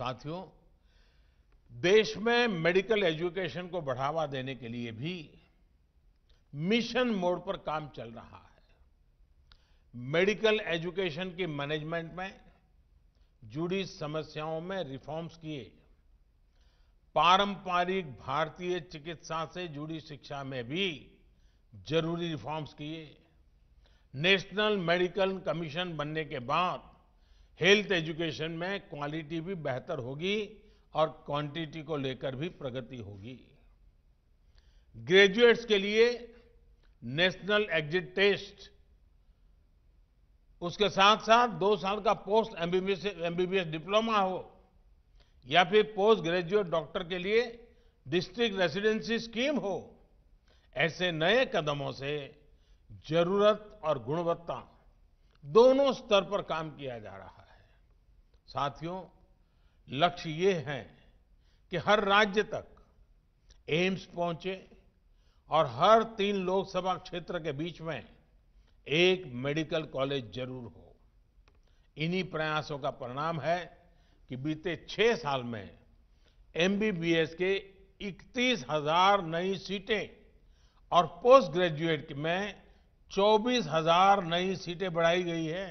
साथियों देश में मेडिकल एजुकेशन को बढ़ावा देने के लिए भी मिशन मोड पर काम चल रहा है मेडिकल एजुकेशन की मैनेजमेंट में जुड़ी समस्याओं में रिफॉर्म्स किए पारंपरिक भारतीय चिकित्सा से जुड़ी शिक्षा में भी जरूरी रिफॉर्म्स किए नेशनल मेडिकल कमीशन बनने के बाद हेल्थ एजुकेशन में क्वालिटी भी बेहतर होगी और क्वांटिटी को लेकर भी प्रगति होगी ग्रेजुएट्स के लिए नेशनल एग्जिट टेस्ट उसके साथ साथ दो साल का पोस्ट एमबीबीएस एमबीबीएस डिप्लोमा हो या फिर पोस्ट ग्रेजुएट डॉक्टर के लिए डिस्ट्रिक्ट रेसिडेंसी स्कीम हो ऐसे नए कदमों से जरूरत और गुणवत्ता दोनों स्तर पर काम किया जा रहा है साथियों लक्ष्य ये है कि हर राज्य तक एम्स पहुंचे और हर तीन लोकसभा क्षेत्र के बीच में एक मेडिकल कॉलेज जरूर हो इन्हीं प्रयासों का परिणाम है कि बीते छह साल में एमबीबीएस के इकतीस हजार नई सीटें और पोस्ट ग्रेजुएट में चौबीस हजार नई सीटें बढ़ाई गई है